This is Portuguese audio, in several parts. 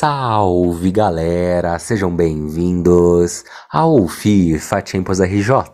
Salve galera, sejam bem-vindos ao FIFA Champions RJ.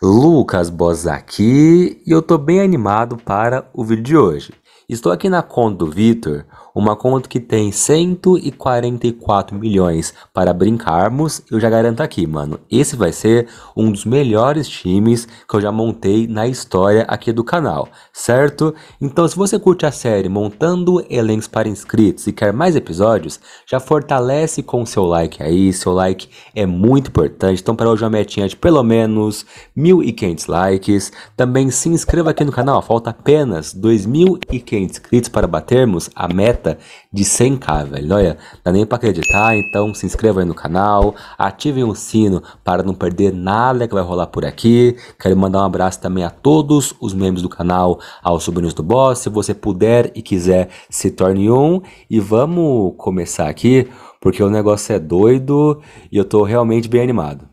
Lucas Bos aqui e eu tô bem animado para o vídeo de hoje. Estou aqui na conta do Vitor, uma conta que tem 144 milhões para brincarmos. Eu já garanto aqui, mano. Esse vai ser um dos melhores times que eu já montei na história aqui do canal, certo? Então, se você curte a série Montando Elencos para Inscritos e quer mais episódios, já fortalece com seu like aí. Seu like é muito importante. Então, para hoje, uma metinha de pelo menos 1.500 likes. Também se inscreva aqui no canal, falta apenas 2.500 inscritos para batermos a meta de 100k, velho. Olha, dá nem para acreditar, então se inscreva aí no canal, ativem o sino para não perder nada que vai rolar por aqui. Quero mandar um abraço também a todos os membros do canal, aos sobrinhos do boss. Se você puder e quiser, se torne um. E vamos começar aqui, porque o negócio é doido e eu tô realmente bem animado.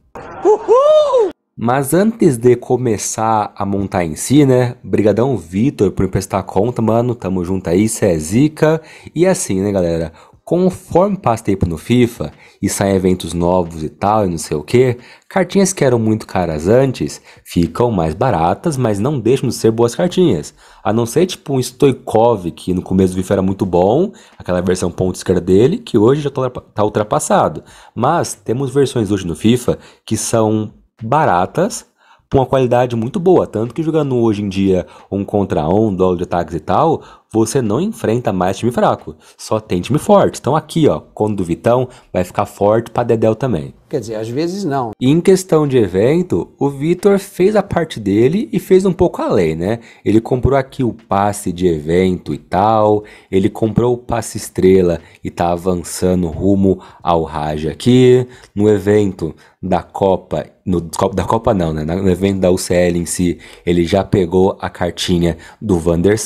Mas antes de começar a montar em si, né? Brigadão Vitor por emprestar conta, mano. Tamo junto aí, cê é zica. E assim, né, galera? Conforme passa tempo no FIFA e saem eventos novos e tal, e não sei o que, cartinhas que eram muito caras antes ficam mais baratas, mas não deixam de ser boas cartinhas. A não ser tipo um Stoikov, que no começo do FIFA era muito bom, aquela versão ponto esquerda dele, que hoje já tá, tá ultrapassado. Mas temos versões hoje no FIFA que são baratas, com uma qualidade muito boa. Tanto que jogando hoje em dia um contra um, dólar de ataques e tal, você não enfrenta mais time fraco, só tem time forte. Então aqui, ó, quando o Vitão, vai ficar forte para Dedel também. Quer dizer, às vezes não. E em questão de evento, o Vitor fez a parte dele e fez um pouco além, né? Ele comprou aqui o passe de evento e tal, ele comprou o passe estrela e tá avançando rumo ao Raja aqui. No evento da Copa, no, da Copa não, né? No evento da UCL em si, ele já pegou a cartinha do Van der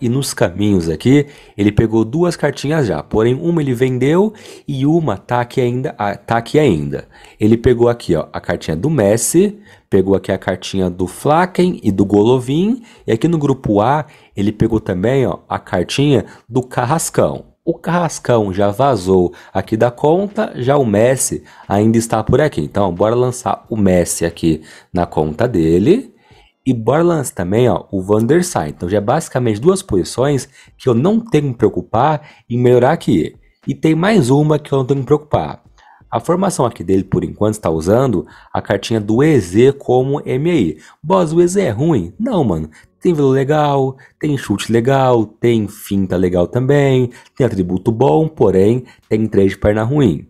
e nos caminhos aqui, ele pegou duas cartinhas já, porém uma ele vendeu e uma tá aqui ainda, ah, tá aqui ainda. Ele pegou aqui, ó, a cartinha do Messi, pegou aqui a cartinha do Flaken e do Golovin, e aqui no grupo A, ele pegou também, ó, a cartinha do Carrascão. O Carrascão já vazou aqui da conta, já o Messi ainda está por aqui. Então, bora lançar o Messi aqui na conta dele. E Borlance também ó, o Van der Sar. Então já é basicamente duas posições que eu não tenho que me preocupar em melhorar aqui. E tem mais uma que eu não tenho que me preocupar. A formação aqui dele, por enquanto, está usando a cartinha do EZ como MI. Boss, o EZ é ruim? Não, mano. Tem velo legal, tem chute legal, tem finta legal também, tem atributo bom, porém tem três de perna ruim.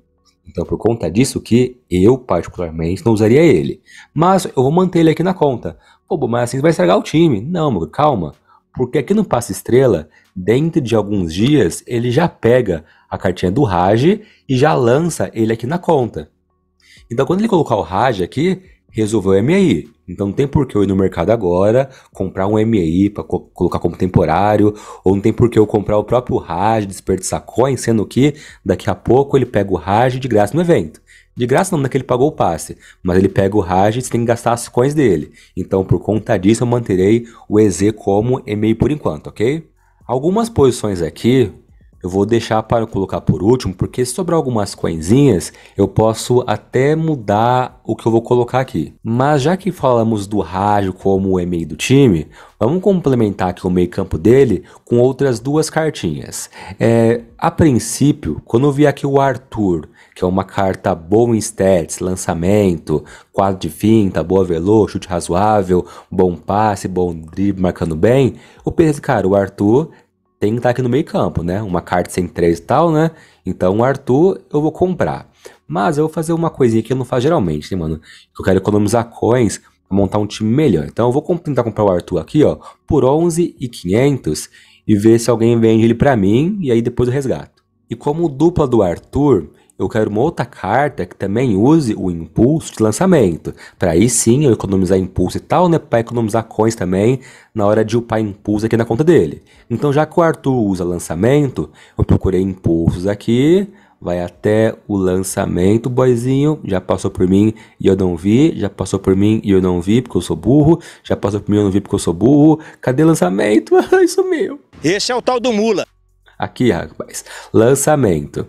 Então, por conta disso que eu, particularmente, não usaria ele. Mas eu vou manter ele aqui na conta, Pô, mas assim vai estragar o time. Não, meu, calma. Porque aqui no Passa Estrela, dentro de alguns dias, ele já pega a cartinha do Raj e já lança ele aqui na conta. Então quando ele colocar o Raj aqui, resolveu o MI. Então não tem por que eu ir no mercado agora, comprar um MI para co colocar como temporário, ou não tem por que eu comprar o próprio Raj, desperdiçar coin, sendo que daqui a pouco ele pega o Raj de graça no evento. De graça não, ele pagou o passe, mas ele pega o Raj e você tem que gastar as coins dele. Então, por conta disso, eu manterei o EZ como e-mail por enquanto, ok? Algumas posições aqui, eu vou deixar para colocar por último, porque se sobrar algumas coisinhas, eu posso até mudar o que eu vou colocar aqui. Mas já que falamos do rádio como o e-mail do time, vamos complementar aqui o meio campo dele com outras duas cartinhas. É, a princípio, quando eu vi aqui o Arthur, que é uma carta boa em stats, lançamento, quadro de finta, boa velô, chute razoável, bom passe, bom drible, marcando bem, eu pensei, cara, o Arthur tem que estar aqui no meio campo, né? Uma carta sem três e tal, né? Então o Arthur eu vou comprar. Mas eu vou fazer uma coisinha que eu não faço geralmente, né, mano? Eu quero economizar coins pra montar um time melhor. Então eu vou tentar comprar o Arthur aqui, ó, por 11,500 e ver se alguém vende ele para mim e aí depois eu resgato. E como dupla do Arthur, eu quero uma outra carta que também use o impulso de lançamento. Para aí sim eu economizar impulso e tal, né? Para economizar coins também na hora de upar impulso aqui na conta dele. Então já que o Arthur usa lançamento, eu procurei impulsos aqui, vai até o lançamento, boizinho. Já passou por mim e eu não vi. Já passou por mim e eu não vi porque eu sou burro. Já passou por mim e eu não vi porque eu sou burro. Cadê lançamento? Isso meu. Esse é o tal do mula. Aqui, rapaz. Lançamento.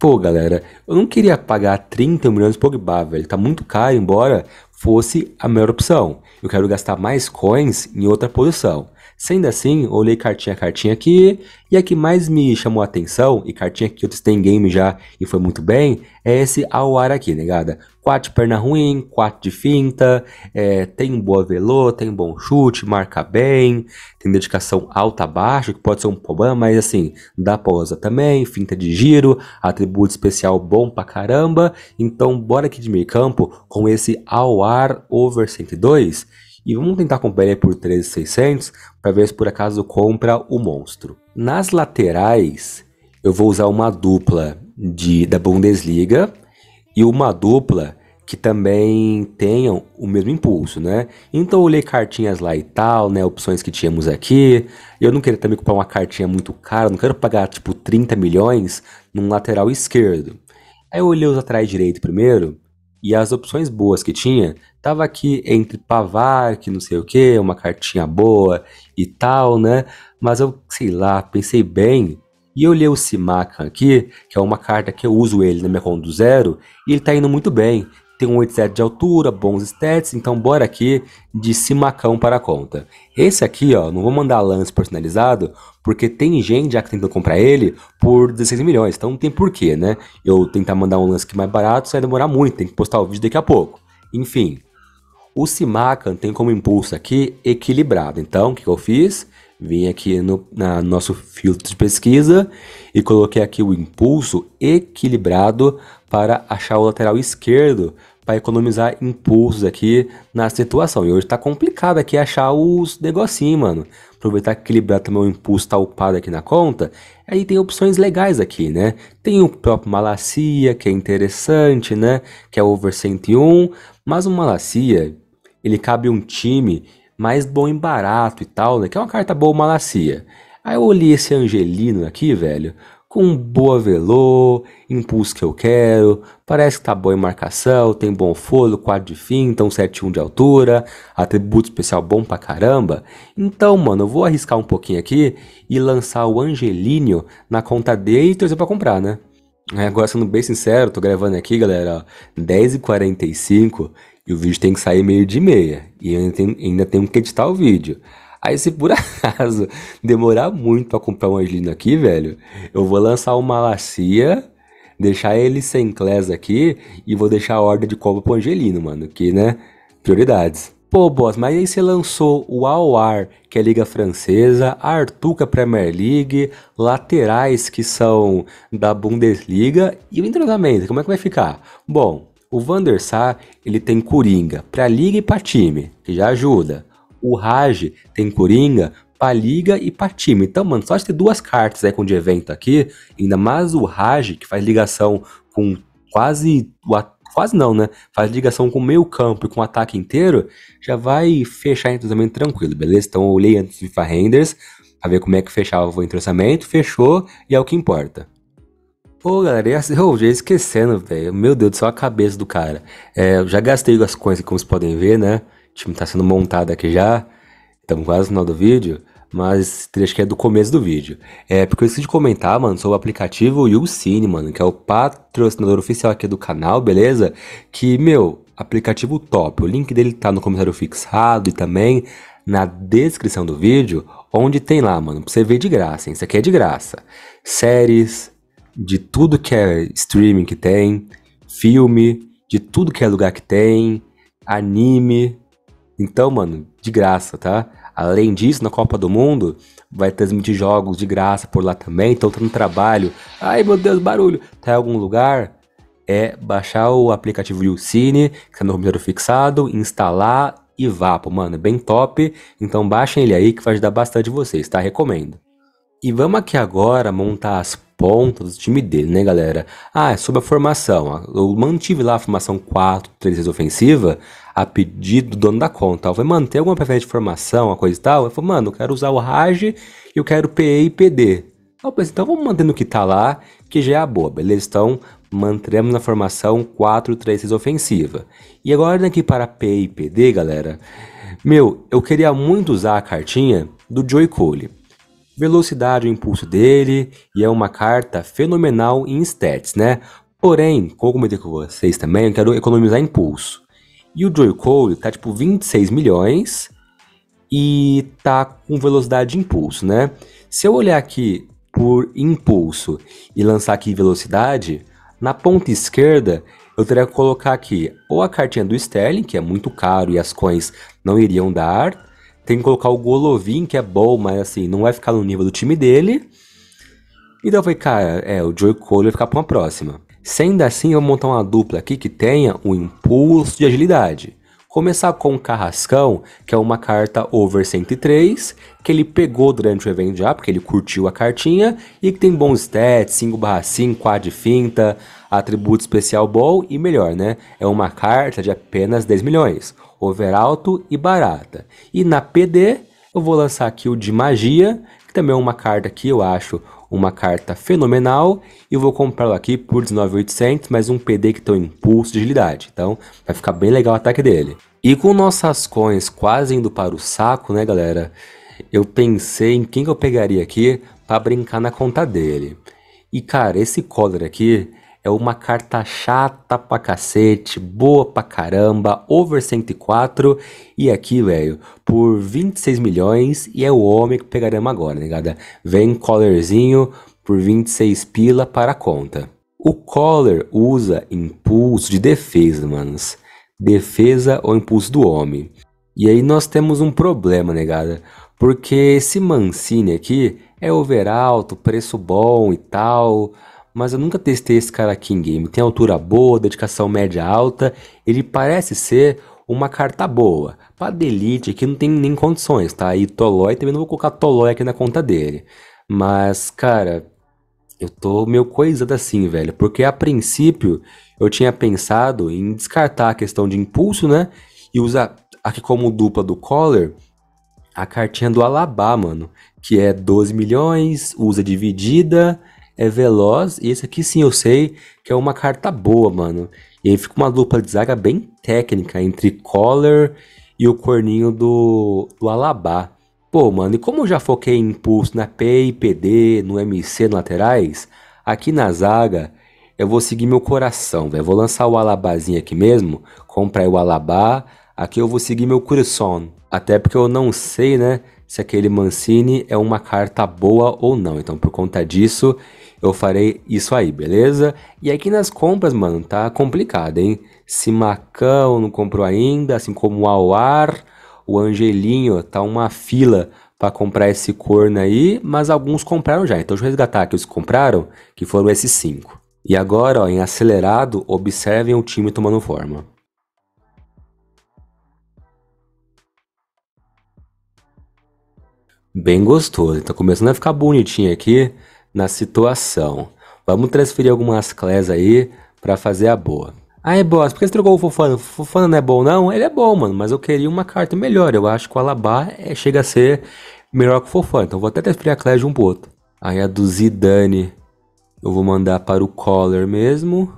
Pô, galera, eu não queria pagar 30 milhões por Pogba, velho. Tá muito caro, embora fosse a melhor opção. Eu quero gastar mais coins em outra posição. Sendo assim, olhei cartinha a cartinha aqui, e a que mais me chamou a atenção, e cartinha que eu testei em game já e foi muito bem, é esse ao ar aqui, negada. Né, 4 de perna ruim, 4 de finta, é, tem boa velô, tem bom chute, marca bem, tem dedicação alta baixa, que pode ser um problema, mas assim, dá pausa também, finta de giro, atributo especial bom pra caramba. Então, bora aqui de meio campo com esse ao ar over 102 e vamos tentar comprar ele por 13,600, para ver se por acaso compra o monstro. Nas laterais, eu vou usar uma dupla de, da Bundesliga e uma dupla que também tenham o mesmo impulso, né? Então eu olhei cartinhas lá e tal, né? Opções que tínhamos aqui. Eu não queria também comprar uma cartinha muito cara, não quero pagar tipo 30 milhões num lateral esquerdo. Aí eu olhei os atrás direito primeiro e as opções boas que tinha Tava aqui entre pavar, que não sei o que, uma cartinha boa e tal, né? Mas eu, sei lá, pensei bem e eu olhei o Simacan aqui, que é uma carta que eu uso ele na minha conta do zero, e ele tá indo muito bem. Tem um 87 de altura, bons stats, então bora aqui de Simacão para a conta. Esse aqui, ó, não vou mandar lance personalizado, porque tem gente já que tá tentando comprar ele por 16 milhões, então não tem porquê, né? Eu tentar mandar um lance aqui mais barato, isso vai demorar muito, tem que postar o vídeo daqui a pouco. Enfim, o Simacan tem como impulso aqui equilibrado. Então, o que, eu fiz? Vim aqui no na, nosso filtro de pesquisa e coloquei aqui o impulso equilibrado para achar o lateral esquerdo para economizar impulsos aqui na situação. E hoje está complicado aqui achar os negocinhos, mano. Aproveitar equilibrar também o impulso talpado tá aqui na conta. Aí tem opções legais aqui, né? Tem o próprio Malacia, que é interessante, né? Que é o over 101. Mas o Malacia, ele cabe um time mais bom em barato e tal, né? Que é uma carta boa, uma lacia. Aí eu olhei esse Angelino aqui, velho, com boa velô, impulso que eu quero, parece que tá bom em marcação, tem bom fôlego, quadro de fim, então 7-1 de altura, atributo especial bom pra caramba. Então, mano, eu vou arriscar um pouquinho aqui e lançar o Angelino na conta dele e torcer pra comprar, né? É, agora, sendo bem sincero, tô gravando aqui, galera, ó, 10h45 e o vídeo tem que sair meio de meia. E ainda tem, ainda tem que editar o vídeo. Aí se por acaso demorar muito para comprar um angelino aqui, velho, eu vou lançar uma lacia, deixar ele sem class aqui e vou deixar a ordem de compra pro angelino, mano, que, né, prioridades. Pô, boss, mas aí você lançou o Aouar, que é a Liga Francesa, a Artuca Premier League, laterais que são da Bundesliga e o entrosamento, como é que vai ficar? Bom, o Van der Sar, ele tem Coringa para Liga e para time, que já ajuda. O Raj tem Coringa para liga e para time. Então, mano, só de ter duas cartas aí com de evento aqui, ainda mais o Raj, que faz ligação com quase o quase não, né? Faz ligação com o meio campo e com o ataque inteiro, já vai fechar entrosamento tranquilo, beleza? Então eu olhei antes de FIFA Renders, pra ver como é que fechava o entrosamento, fechou e é o que importa. Pô, galera, assim, eu já esquecendo, velho. Meu Deus, só a cabeça do cara. É, eu já gastei as coisas, como vocês podem ver, né? O time tá sendo montado aqui já. Estamos quase no final do vídeo. Mas esse trecho é do começo do vídeo. É, porque eu esqueci de comentar, mano, sobre o aplicativo YouCine, mano, que é o patrocinador oficial aqui do canal, beleza? Que, meu, aplicativo top. O link dele tá no comentário fixado e também na descrição do vídeo, onde tem lá, mano, pra você ver de graça, hein? Isso aqui é de graça. Séries, de tudo que é streaming que tem, filme, de tudo que é lugar que tem, anime, então, mano, de graça, tá? Além disso, na Copa do Mundo, vai transmitir jogos de graça por lá também. Então, tá no trabalho. Ai, meu Deus, barulho. Tá em algum lugar? É baixar o aplicativo YouCine, que tá no computador fixado, instalar e vapo, mano. É bem top. Então, baixem ele aí que vai ajudar bastante vocês, tá? Recomendo. E vamos aqui agora montar as pontas do time dele, né, galera? Ah, é sobre a formação. Eu mantive lá a formação 4-3-3 ofensiva a pedido do dono da conta. vai manter alguma preferência de formação, uma coisa e tal. Eu falei, mano, eu quero usar o RAG e eu quero PE e PD. Eu então vamos manter no que tá lá, que já é a boa, beleza? Então mantemos na formação 4-3-6 ofensiva. E agora olhando aqui para PE e PD, galera. Meu, eu queria muito usar a cartinha do Joey Cole. Velocidade o impulso dele, e é uma carta fenomenal em stats, né? Porém, como eu comentei com vocês também, eu quero economizar impulso. E o Joy Cole tá tipo 26 milhões e tá com velocidade de impulso, né? Se eu olhar aqui por impulso e lançar aqui velocidade, na ponta esquerda eu teria que colocar aqui ou a cartinha do Sterling, que é muito caro e as coins não iriam dar, tem que colocar o Golovin, que é bom, mas assim, não vai ficar no nível do time dele. Então eu falei, cara, é, o Joy Cole vai ficar pra uma próxima. Sendo assim, eu vou montar uma dupla aqui que tenha um impulso de agilidade. Começar com o Carrascão, que é uma carta over 103, que ele pegou durante o evento já, porque ele curtiu a cartinha, e que tem bons stats, 5/5, quad finta, atributo especial bom e melhor, né? É uma carta de apenas 10 milhões, over alto e barata. E na PD, eu vou lançar aqui o de magia, que também é uma carta que eu acho uma carta fenomenal e vou comprá-lo aqui por 19.800, mais um PD que tem um impulso de agilidade. Então, vai ficar bem legal o ataque dele. E com nossas coins quase indo para o saco, né, galera? Eu pensei em quem que eu pegaria aqui para brincar na conta dele. E, cara, esse Collar aqui é uma carta chata pra cacete, boa pra caramba, over 104. E aqui, velho, por 26 milhões. E é o homem que pegaremos agora, negada. Tá né, Vem collarzinho por 26 pila para a conta. O collar usa impulso de defesa, manos. Defesa ou impulso do homem. E aí nós temos um problema, negada. Né, porque esse Mancini aqui é overalto, preço bom e tal mas eu nunca testei esse cara aqui em game. Tem altura boa, dedicação média alta, ele parece ser uma carta boa. Para Delete aqui não tem nem condições, tá? E Tolói também não vou colocar Tolói aqui na conta dele. Mas, cara, eu tô meio coisado assim, velho. Porque a princípio eu tinha pensado em descartar a questão de impulso, né? E usar aqui como dupla do Collar a cartinha do Alabá, mano. Que é 12 milhões, usa dividida é veloz. E esse aqui sim eu sei que é uma carta boa, mano. E aí fica uma dupla de zaga bem técnica entre Collar e o corninho do, do Alabá. Pô, mano, e como eu já foquei em impulso na e PD, no MC, no laterais, aqui na zaga eu vou seguir meu coração, velho. Vou lançar o Alabazinho aqui mesmo, comprar o Alabá. Aqui eu vou seguir meu coração. Até porque eu não sei, né, se aquele Mancini é uma carta boa ou não. Então, por conta disso, eu farei isso aí, beleza? E aqui nas compras, mano, tá complicado, hein? Simacão não comprou ainda, assim como o Auar, o Angelinho, tá uma fila para comprar esse corno aí, mas alguns compraram já. Então deixa eu resgatar aqui os que compraram, que foram esses cinco. E agora, ó, em acelerado, observem o time tomando forma. Bem gostoso, tá começando a ficar bonitinho aqui na situação. Vamos transferir algumas clés aí para fazer a boa. Aí, boss, por que você trocou o Fofana? O Fofana não é bom, não? Ele é bom, mano, mas eu queria uma carta melhor. Eu acho que o Alabá é, chega a ser melhor que o Fofana. Então vou até transferir a Clash de um pro outro. Aí a do Zidane eu vou mandar para o Collar mesmo.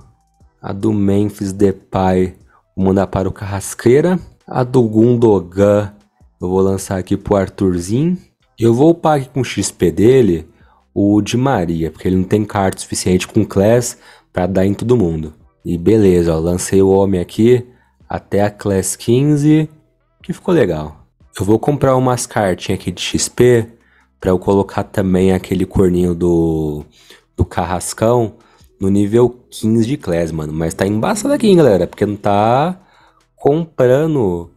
A do Memphis Depay vou mandar para o Carrasqueira. A do Gundogan eu vou lançar aqui pro Arthurzinho. Eu vou upar aqui com o XP dele o de Maria, porque ele não tem carta suficiente com class para dar em todo mundo. E beleza, ó, lancei o homem aqui até a class 15, que ficou legal. Eu vou comprar umas cartinhas aqui de XP para eu colocar também aquele corninho do, do carrascão no nível 15 de class, mano. Mas tá embaçado aqui, hein, galera, porque não tá comprando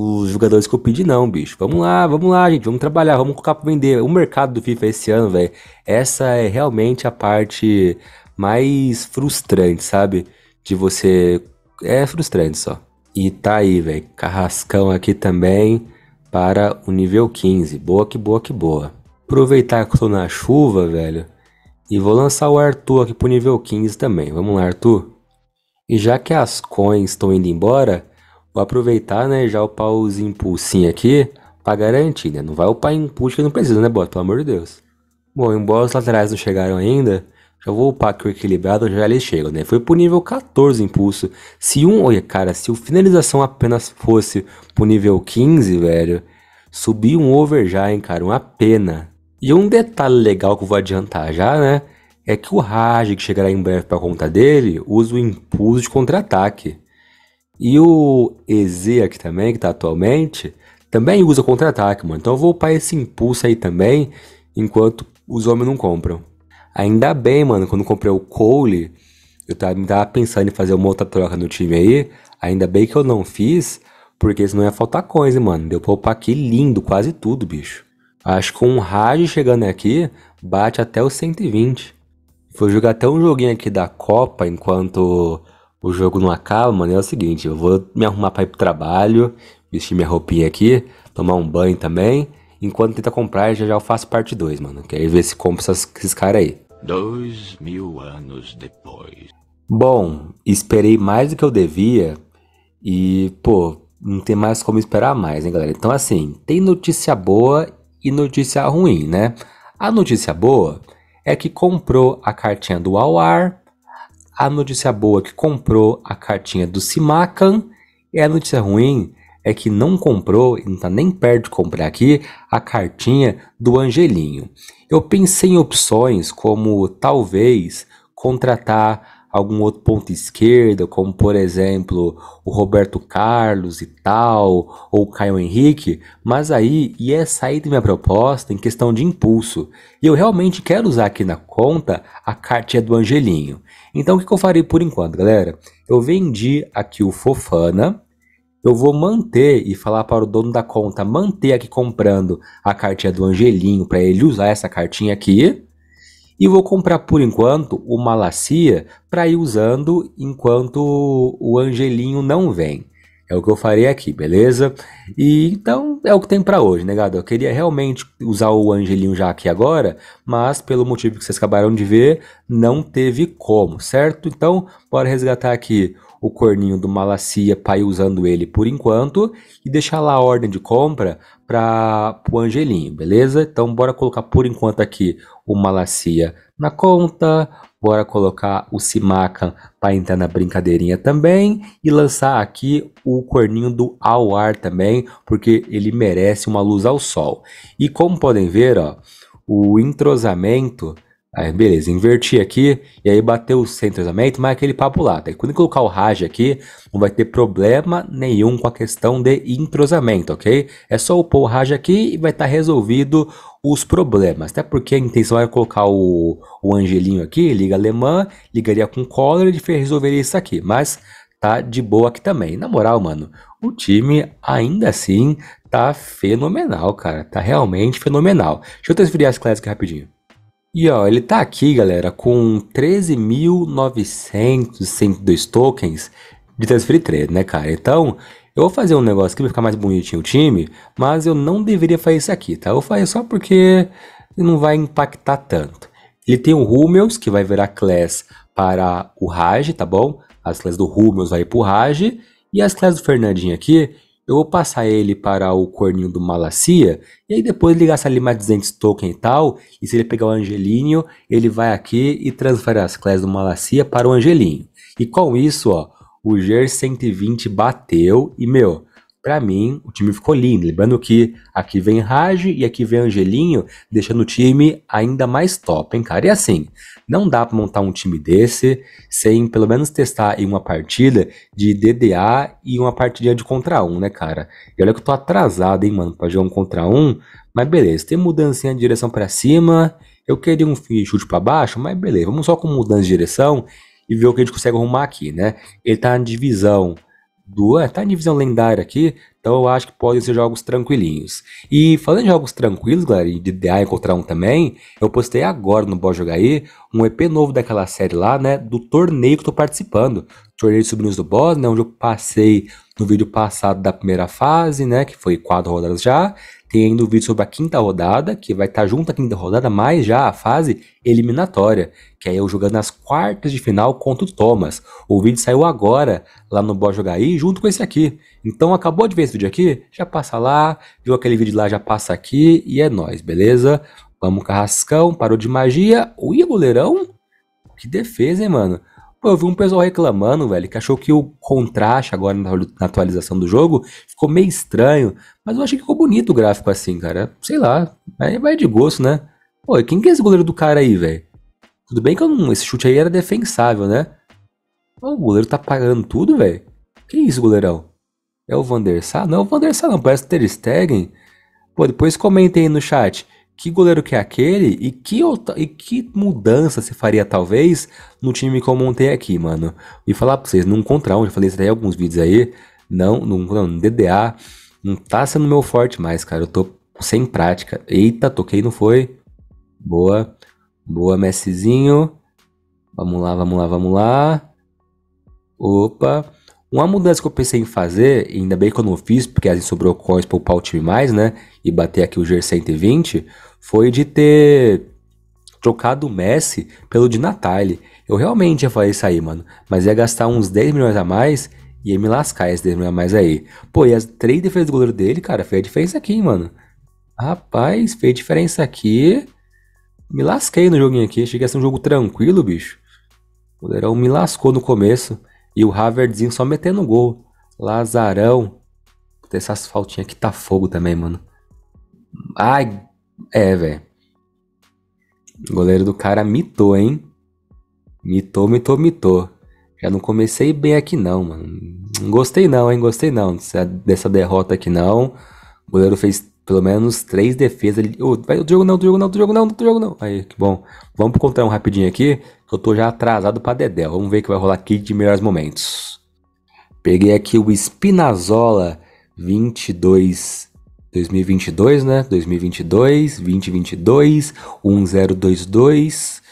os jogadores que eu pedi, não, bicho. Vamos lá, vamos lá, gente. Vamos trabalhar, vamos colocar pra vender. O mercado do FIFA esse ano, velho, essa é realmente a parte mais frustrante, sabe? De você. É frustrante só. E tá aí, velho. Carrascão aqui também para o nível 15. Boa que boa que boa. Aproveitar que eu tô na chuva, velho. E vou lançar o Arthur aqui pro nível 15 também. Vamos lá, Arthur. E já que as coins estão indo embora, Vou aproveitar, né, já upar os impulsinhos aqui pra garantir, né? Não vai upar impulso que não precisa, né, Bota, Pelo amor de Deus. Bom, embora os laterais não chegaram ainda, já vou upar aqui o equilibrado, já eles chegam, né? Foi pro nível 14 impulso. Se um, olha, cara, se o finalização apenas fosse pro nível 15, velho, subir um over já, hein, cara, uma pena. E um detalhe legal que eu vou adiantar já, né? É que o Raj, que chegará em breve pra conta dele, usa o impulso de contra-ataque. E o EZ aqui também, que está atualmente, também usa contra-ataque, mano. Então eu vou upar esse impulso aí também, enquanto os homens não compram. Ainda bem, mano, quando comprei o Cole, eu tava, tava pensando em fazer uma outra troca no time aí. Ainda bem que eu não fiz, porque senão ia faltar coisa, mano. Deu pra upar aqui lindo, quase tudo, bicho. Acho que com um Raj chegando aqui bate até os 120. Vou jogar até um joguinho aqui da Copa enquanto o jogo não acaba, mano, né? é o seguinte, eu vou me arrumar pra ir pro trabalho, vestir minha roupinha aqui, tomar um banho também. Enquanto tenta comprar, já já eu faço parte 2, mano. Quer ver se compra essas, esses caras aí. Dois mil anos depois. Bom, esperei mais do que eu devia e, pô, não tem mais como esperar mais, hein, galera? Então, assim, tem notícia boa e notícia ruim, né? A notícia boa é que comprou a cartinha do Awar a notícia boa é que comprou a cartinha do Simacan e a notícia ruim é que não comprou, e não está nem perto de comprar aqui, a cartinha do Angelinho. Eu pensei em opções como talvez contratar algum outro ponto esquerda, como por exemplo o Roberto Carlos e tal, ou o Caio Henrique, mas aí ia sair da minha proposta em questão de impulso. E eu realmente quero usar aqui na conta a cartinha do Angelinho. Então o que, que eu farei por enquanto, galera? Eu vendi aqui o Fofana, eu vou manter e falar para o dono da conta manter aqui comprando a cartinha do Angelinho para ele usar essa cartinha aqui. E vou comprar por enquanto o Malacia para ir usando enquanto o angelinho não vem. É o que eu farei aqui, beleza? E então é o que tem para hoje, negado. Né, eu queria realmente usar o angelinho já aqui agora, mas pelo motivo que vocês acabaram de ver, não teve como, certo? Então, bora resgatar aqui o corninho do Malacia para ir usando ele por enquanto e deixar lá a ordem de compra para o Angelinho, beleza? Então bora colocar por enquanto aqui o Malacia na conta, bora colocar o Simacan para entrar na brincadeirinha também e lançar aqui o corninho do Awar também, porque ele merece uma luz ao sol. E como podem ver, ó, o entrosamento Aí, beleza, inverti aqui, e aí bateu o centramento, mas é aquele papo lá. Daí, quando colocar o Raj aqui, não vai ter problema nenhum com a questão de entrosamento, ok? É só upar o Raj aqui e vai estar tá resolvido os problemas. Até porque a intenção é colocar o, o Angelinho aqui, liga alemã, ligaria com o Collor e resolveria isso aqui. Mas tá de boa aqui também. Na moral, mano, o time ainda assim tá fenomenal, cara. Tá realmente fenomenal. Deixa eu transferir as classes aqui rapidinho. E ó, ele tá aqui, galera, com 13.902 tokens de transferir trade, né, cara? Então, eu vou fazer um negócio aqui pra ficar mais bonitinho o time, mas eu não deveria fazer isso aqui, tá? Eu vou fazer só porque não vai impactar tanto. Ele tem o Rummels, que vai virar class para o Raj, tá bom? As classes do Rummels vai pro Raj. E as classes do Fernandinho aqui, eu vou passar ele para o corninho do Malacia, e aí depois ele gasta ali mais 200 token e tal, e se ele pegar o Angelinho, ele vai aqui e transfere as classes do Malacia para o Angelinho. E com isso, ó, o GER 120 bateu, e meu, para mim, o time ficou lindo. Lembrando que aqui vem Raj e aqui vem Angelinho, deixando o time ainda mais top, hein, cara? E assim, não dá para montar um time desse sem pelo menos testar em uma partida de DDA e uma partida de contra um, né, cara? E olha que eu tô atrasado, hein, mano, pra jogar um contra um. Mas beleza, tem mudança de direção para cima. Eu queria um chute para baixo, mas beleza, vamos só com mudança de direção e ver o que a gente consegue arrumar aqui, né? Ele tá na divisão Duan, tá em divisão lendária aqui, então eu acho que podem ser jogos tranquilinhos. E falando em jogos tranquilos, galera, e de DA encontrar um também, eu postei agora no Bora Jogar aí um EP novo daquela série lá, né, do torneio que eu tô participando. Torneio de Sobrinhos do Boss, né, onde eu passei no vídeo passado da primeira fase, né, que foi quatro rodadas já. Tem ainda o um vídeo sobre a quinta rodada, que vai estar tá junto à quinta rodada, mais já a fase eliminatória, que é eu jogando as quartas de final contra o Thomas. O vídeo saiu agora lá no Boss Jogar aí, junto com esse aqui. Então acabou de ver esse vídeo aqui, já passa lá, viu aquele vídeo lá, já passa aqui e é nós, beleza? Vamos carrascão, parou de magia. Ui, goleirão? Que defesa, hein, mano? Pô, eu vi um pessoal reclamando, velho, que achou que o contraste agora na atualização do jogo ficou meio estranho. Mas eu achei que ficou bonito o gráfico assim, cara. Sei lá, aí vai de gosto, né? Pô, quem que é esse goleiro do cara aí, velho? Tudo bem que não, esse chute aí era defensável, né? Pô, o goleiro tá pagando tudo, velho. Que isso, goleirão? É o Van Não é o Van não. Parece o Ter Stegen. Pô, depois comentem aí no chat que goleiro que é aquele e que, e que mudança se faria, talvez, no time que eu montei aqui, mano. E falar pra vocês, não contra um, já falei isso até em alguns vídeos aí. Não, não, não, DDA não tá sendo meu forte mais, cara. Eu tô sem prática. Eita, toquei, não foi? Boa. Boa, Messizinho. Vamos lá, vamos lá, vamos lá. Opa. Uma mudança que eu pensei em fazer, e ainda bem que eu não fiz, porque assim sobrou coins para poupar o time mais, né? E bater aqui o G 120, foi de ter trocado o Messi pelo de Natali. Eu realmente ia fazer isso aí, mano. Mas ia gastar uns 10 milhões a mais e ia me lascar esses 10 milhões a mais aí. Pô, e as três defesas do goleiro dele, cara, fez a diferença aqui, mano. Rapaz, fez diferença aqui. Me lasquei no joguinho aqui. Cheguei a ser um jogo tranquilo, bicho. O goleirão me lascou no começo. E o Havertzinho só metendo gol. Lazarão. Tem essas faltinhas que tá fogo também, mano. Ai, é, velho. Goleiro do cara mitou, hein? Mitou, mitou, mitou. Já não comecei bem aqui não, mano. gostei não, hein? Gostei não dessa derrota aqui não. O goleiro fez pelo menos três defesas. Oh, vai, o Diogo não, o Diogo não, o Diogo não, o Diogo não. Aí, que bom. Vamos contar um rapidinho aqui, que eu tô já atrasado pra Dedel. Vamos ver o que vai rolar aqui de melhores momentos. Peguei aqui o Spinazzola 22 2022, né? 2022, 2022, 1022,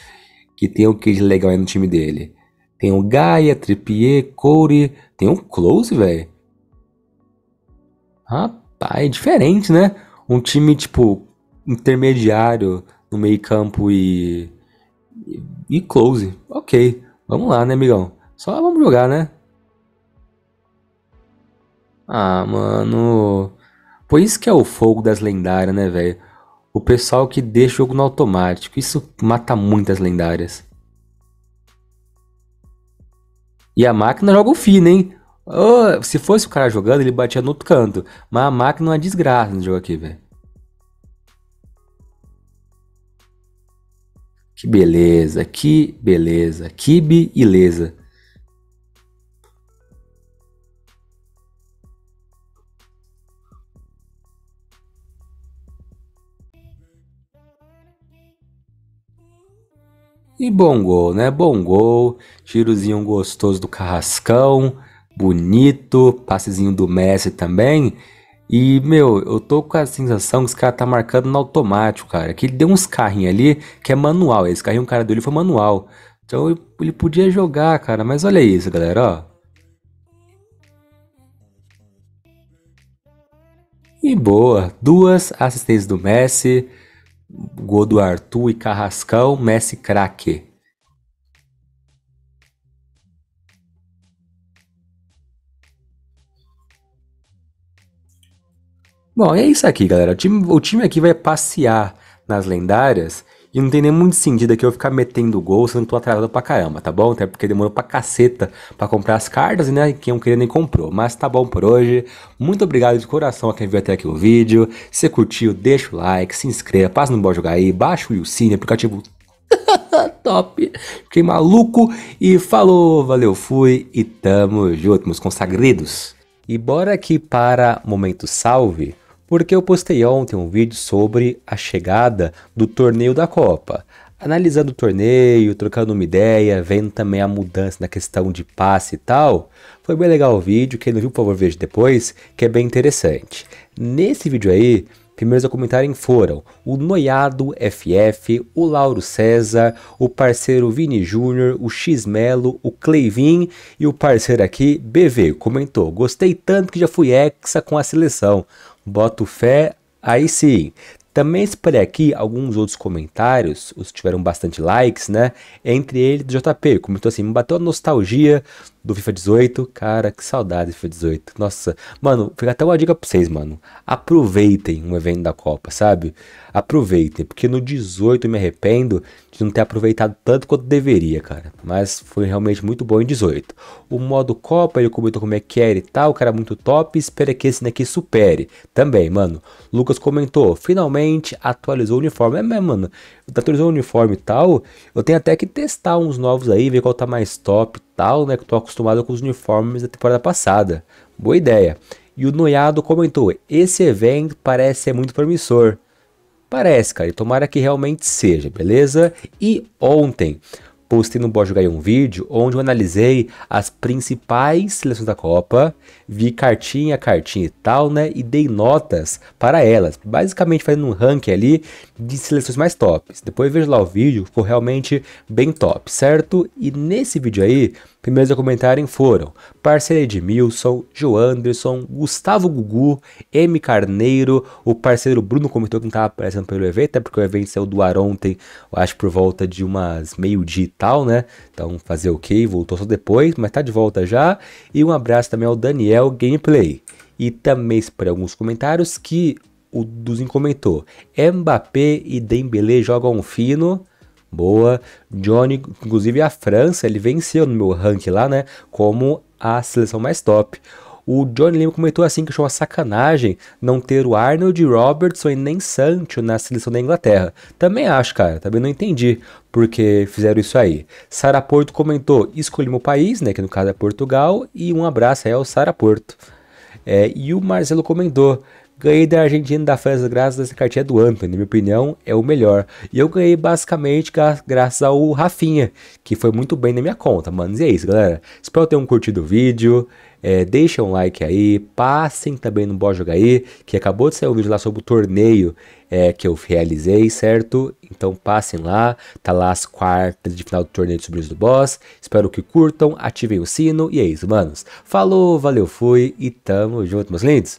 que tem o que de legal aí no time dele. Tem o Gaia, Tripier, Coure, tem o Close, velho. Rapaz, é diferente, né? Um time, tipo, intermediário no meio-campo e, e. close. Ok. Vamos lá, né, amigão? Só vamos jogar, né? Ah, mano. por isso que é o fogo das lendárias, né, velho? O pessoal que deixa o jogo no automático. Isso mata muitas lendárias. E a máquina joga o fino, hein? Oh, se fosse o cara jogando, ele batia no outro canto. Mas a máquina é uma desgraça no jogo aqui, velho. Que beleza, que beleza. Que beleza. E bom gol, né? Bom gol. Tirozinho gostoso do Carrascão bonito, passezinho do Messi também. E, meu, eu tô com a sensação que esse cara tá marcando no automático, cara. Que ele deu uns carrinhos ali que é manual. Esse carrinho, o cara dele foi manual. Então ele podia jogar, cara. Mas olha isso, galera, ó. E boa, duas assistências do Messi, gol do Arthur e Carrascão, Messi craque. Bom, é isso aqui, galera. O time, o time aqui vai passear nas lendárias e não tem nem muito sentido aqui eu ficar metendo gol, sendo que tô atrasado pra caramba, tá bom? Até porque demorou pra caceta pra comprar as cartas, né? Quem não queria nem comprou. Mas tá bom por hoje. Muito obrigado de coração a quem viu até aqui o vídeo. Se curtiu, deixa o like, se inscreva, passa no Bora Jogar aí, baixa o Yucine, aplicativo top. Fiquei maluco e falou, valeu, fui e tamo junto, meus consagrados. E bora aqui para momento salve porque eu postei ontem um vídeo sobre a chegada do torneio da Copa. Analisando o torneio, trocando uma ideia, vendo também a mudança na questão de passe e tal, foi bem legal o vídeo. Quem não viu, por favor, veja depois, que é bem interessante. Nesse vídeo aí, primeiros a comentarem foram o Noiado FF, o Lauro César, o parceiro Vini Júnior, o X Melo, o Cleivin e o parceiro aqui, BV, comentou: Gostei tanto que já fui hexa com a seleção. Boto fé, aí sim. Também esperei aqui alguns outros comentários, os que tiveram bastante likes, né? Entre eles do JP, comentou assim: me bateu a nostalgia do FIFA 18. Cara, que saudade do FIFA 18. Nossa, mano, fica até uma dica pra vocês, mano. Aproveitem um evento da Copa, sabe? Aproveitem, porque no 18 eu me arrependo de não ter aproveitado tanto quanto deveria, cara. Mas foi realmente muito bom em 18. O modo Copa, ele comentou como é que era e tal, cara, muito top. Espero que esse daqui supere também, mano. Lucas comentou, finalmente atualizou o uniforme. É mesmo, mano tá o uniforme e tal, eu tenho até que testar uns novos aí, ver qual tá mais top e tal, né? Que eu tô acostumado com os uniformes da temporada passada. Boa ideia. E o Noiado comentou: esse evento parece ser muito promissor. Parece, cara, e tomara que realmente seja, beleza? E ontem postei no Bode Jogar um vídeo onde eu analisei as principais seleções da Copa, vi cartinha cartinha e tal, né? E dei notas para elas, basicamente fazendo um ranking ali de seleções mais tops. Depois vejo lá o vídeo, ficou realmente bem top, certo? E nesse vídeo aí Primeiros a comentarem foram parceiro Edmilson, João Anderson, Gustavo Gugu, M. Carneiro, o parceiro Bruno comentou que não estava aparecendo pelo evento, até porque o evento saiu do ar ontem, acho por volta de umas meio-dia e tal, né? Então fazer o quê? voltou só depois, mas tá de volta já. E um abraço também ao Daniel Gameplay. E também esperei alguns comentários que o Duzin comentou. Mbappé e Dembele jogam um fino boa. Johnny, inclusive a França, ele venceu no meu ranking lá, né? Como a seleção mais top. O Johnny Lima comentou assim que achou uma sacanagem não ter o Arnold Robertson e nem Sancho na seleção da Inglaterra. Também acho, cara, também não entendi porque fizeram isso aí. Sara Porto comentou: escolhi meu país, né? Que no caso é Portugal, e um abraço aí ao Sara Porto. É, e o Marcelo comentou: Ganhei da Argentina da Festa graças a essa cartinha do Anthony, na minha opinião, é o melhor. E eu ganhei basicamente gra graças ao Rafinha, que foi muito bem na minha conta, mano. E é isso, galera. Espero tenham curtido o vídeo. É, deixem um like aí, passem também no Bora Jogar aí, que acabou de sair um vídeo lá sobre o torneio é, que eu realizei, certo? Então passem lá, tá lá as quartas de final do torneio de sobrinhos do boss. Espero que curtam, ativem o sino e é isso, manos. Falou, valeu, fui e tamo junto, meus lindos.